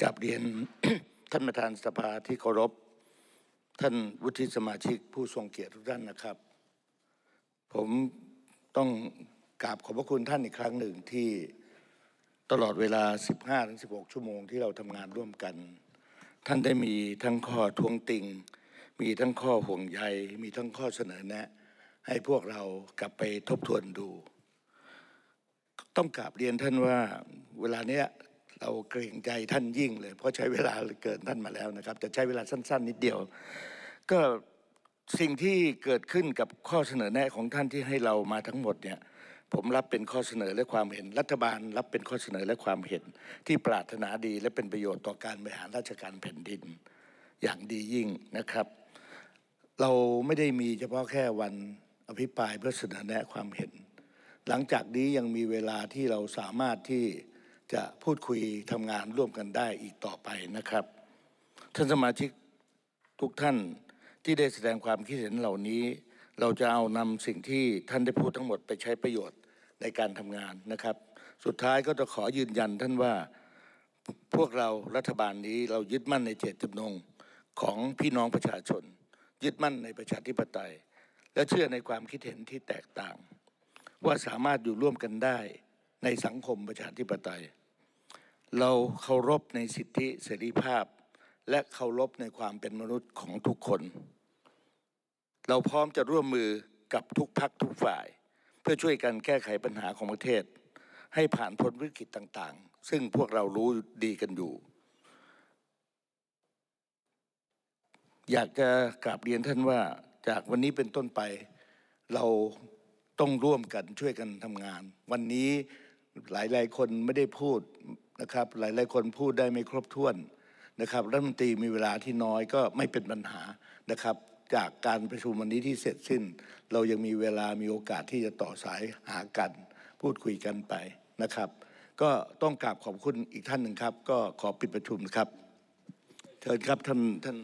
กลับเรียนท่านประธานสภาที่เคารพ ท่านวุฒิสมาชิกผู้ทรงเกียรติทุกท่านนะครับ ผมต้องกราบขอบพระคุณท่านอีกครั้งหนึ่งที่ตลอดเวลา15-16 ชั่วโมงที่เราทำงานร่วมกัน ท่านได้มีทั้งข้อทวงติงมีทั้งข้อห่วงใยมีทั้งข้อเสนอแนะ ให้พวกเรากลับไปทบทวนดูต้องกราบเรียนท่านว่าเวลาเนี้ยเราเกรงใจท่านยิ่ง เลย เพราะใช้เวลาเกินท่านมาแล้วนะครับ จะใช้เวลาสั้น ๆ นิดเดียว ก็สิ่งที่เกิดขึ้นกับข้อเสนอแนะของท่านที่ให้เรามาทั้งหมดเนี่ยผมรับเป็นข้อเสนอและความเห็นรัฐบาล รับเป็นข้อเสนอและความเห็นที่ปรารถนาดีและเป็นประโยชน์ต่อการบริหารราชการแผ่นดินอย่างดียิ่งนะครับ เราไม่ได้มีเฉพาะแค่วันอภิปรายเพื่อเสนอแนะความเห็นหลังจากนี้ยังมีเวลาที่เราสามารถที่จะพูดคุยทำงานร่วมกันได้อีกต่อไปนะครับ ท่านสมาชิกทุกท่านที่ได้แสดงความคิดเห็นเหล่านี้ เราจะเอานำสิ่งที่ท่านได้พูดทั้งหมดไปใช้ประโยชน์ในการทำงานนะครับ สุดท้ายก็จะขอยืนยันท่านว่าพวกเรารัฐบาลนี้เรายึดมั่นในเจตจำนงของพี่น้องประชาชน ยึดมั่นในประชาธิปไตย และเชื่อในความคิดเห็นที่แตกต่างว่าสามารถอยู่ร่วมกันได้ในสังคมประชาธิปไตย เราเคารพในสิทธิเสรีภาพ และเคารพในความเป็นมนุษย์ของทุกคน เราพร้อมจะร่วมมือกับทุกพักทุกฝ่าย เพื่อช่วยกันแก้ไขปัญหาของประเทศให้ผ่านพ้นวิกฤตต่าง ๆ ซึ่งพวกเรารู้ดีกันอยู่ อยากจะกราบเรียนท่านว่าจากวันนี้เป็นต้นไปเราต้องร่วมกันช่วยกันทำงาน วันนี้หลายๆคนไม่ได้พูดนะครับ หลายๆคนพูดได้ไม่ครบถ้วนนะครับรัฐมนตรีมีเวลาที่น้อยก็ไม่เป็นปัญหานะครับ จากการประชุมวันนี้ที่เสร็จสิ้น เรายังมีเวลามีโอกาสที่จะต่อสายหากัน พูดคุยกันไปนะครับ ก็ต้องกราบขอบคุณอีกท่านหนึ่งครับ ก็ขอปิดประชุมครับเชิญครับท่านท่าน